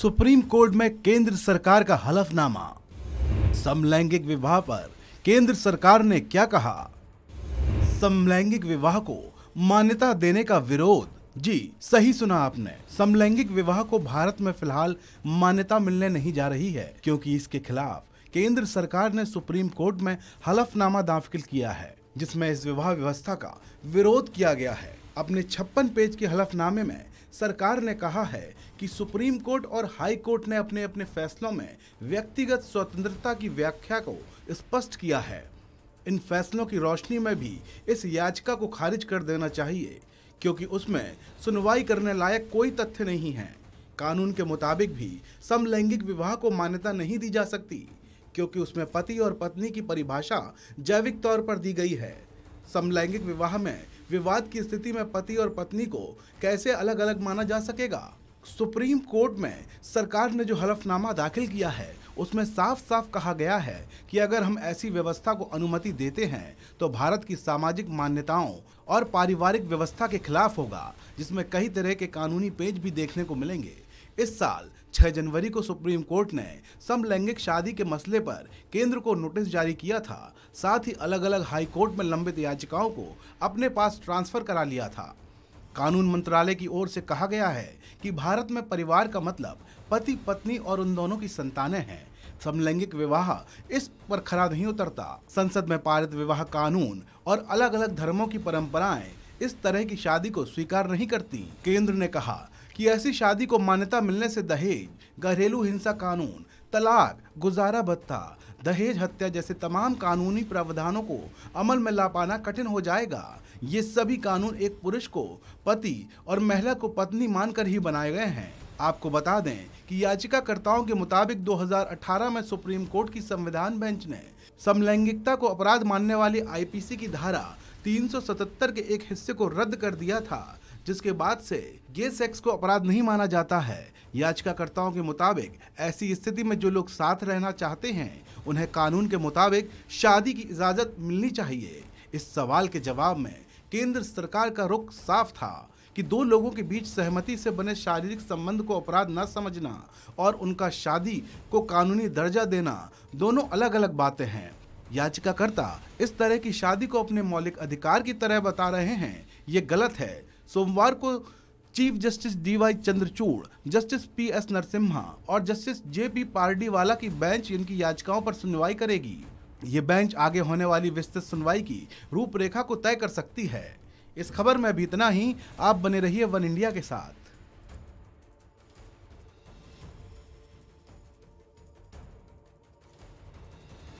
supreme court में केंद्र सरकार का हलफनामा समलैंगिक विवाह पर केंद्र सरकार ने क्या कहा समलैंगिक विवाह को मान्यता देने का विरोध जी सही सुना आपने समलैंगिक विवाह को भारत में फिलहाल मान्यता मिलने नहीं जा रही है क्योंकि इसके खिलाफ केंद्र सरकार ने सुप्रीम कोर्ट में हलफनामा दाखिल किया है जिसमें इस विवाह व्यवस्था का विरोध किया गया है अपने छप्पन पेज के हलफनामे में सरकार ने कहा है कि सुप्रीम कोर्ट और हाई कोर्ट ने अपने अपने फैसलों में व्यक्तिगत स्वतंत्रता की व्याख्या को स्पष्ट किया है इन फैसलों की रोशनी में भी इस याचिका को खारिज कर देना चाहिए क्योंकि उसमें सुनवाई करने लायक कोई तथ्य नहीं है कानून के मुताबिक भी समलैंगिक विवाह को मान्यता नहीं दी जा सकती क्योंकि उसमें पति और पत्नी की परिभाषा जैविक तौर पर दी गई है समलैंगिक विवाह में विवाद की स्थिति में पति और पत्नी को कैसे अलग अलग माना जा सकेगा सुप्रीम कोर्ट में सरकार ने जो हलफनामा दाखिल किया है उसमें साफ साफ कहा गया है कि अगर हम ऐसी व्यवस्था को अनुमति देते हैं तो भारत की सामाजिक मान्यताओं और पारिवारिक व्यवस्था के खिलाफ होगा जिसमें कई तरह के कानूनी पेज भी देखने को मिलेंगे इस साल 6 जनवरी को सुप्रीम कोर्ट ने समलैंगिक शादी के मसले पर केंद्र को नोटिस जारी किया था साथ ही अलग अलग हाई कोर्ट में लंबित याचिकाओं को अपने पास ट्रांसफर करा लिया था कानून मंत्रालय की ओर से कहा गया है कि भारत में परिवार का मतलब पति पत्नी और उन दोनों की संतानें हैं समलैंगिक विवाह इस पर खरा नहीं उतरता संसद में पारित विवाह कानून और अलग अलग धर्मों की परंपराएं इस तरह की शादी को स्वीकार नहीं करती केंद्र ने कहा कि ऐसी शादी को मान्यता मिलने से दहेज घरेलू हिंसा कानून तलाक गुजारा भत्ता दहेज हत्या जैसे तमाम कानूनी प्रावधानों को अमल में ला पाना कठिन हो जाएगा ये सभी कानून एक पुरुष को पति और महिला को पत्नी मानकर ही बनाए गए हैं आपको बता दें कि याचिकाकर्ताओं के मुताबिक 2018 में सुप्रीम कोर्ट की संविधान बेंच ने समलैंगिकता को अपराध मानने वाली आईपीसी की धारा 377 के एक हिस्से को रद्द कर दिया था जिसके बाद से गे सेक्स को अपराध नहीं माना जाता है याचिकाकर्ताओं के मुताबिक ऐसी स्थिति में जो लोग साथ रहना चाहते हैं उन्हें कानून के मुताबिक शादी की इजाजत मिलनी चाहिए इस सवाल के जवाब में केंद्र सरकार का रुख साफ था कि दो लोगों के बीच सहमति से बने शारीरिक संबंध को अपराध न समझना और उनका शादी को कानूनी दर्जा देना दोनों अलग अलग बातें हैं याचिकाकर्ता इस तरह की शादी को अपने मौलिक अधिकार की तरह बता रहे हैं ये गलत है सोमवार को chief justice D Y Chandrachud justice P S Narasimha और जस्टिस जे पी पार्डीवाला की बेंच इनकी याचिकाओं पर सुनवाई करेगी ये बेंच आगे होने वाली विस्तृत सुनवाई की रूपरेखा को तय कर सकती है इस खबर में भी इतना ही आप बने रहिए वन इंडिया के साथ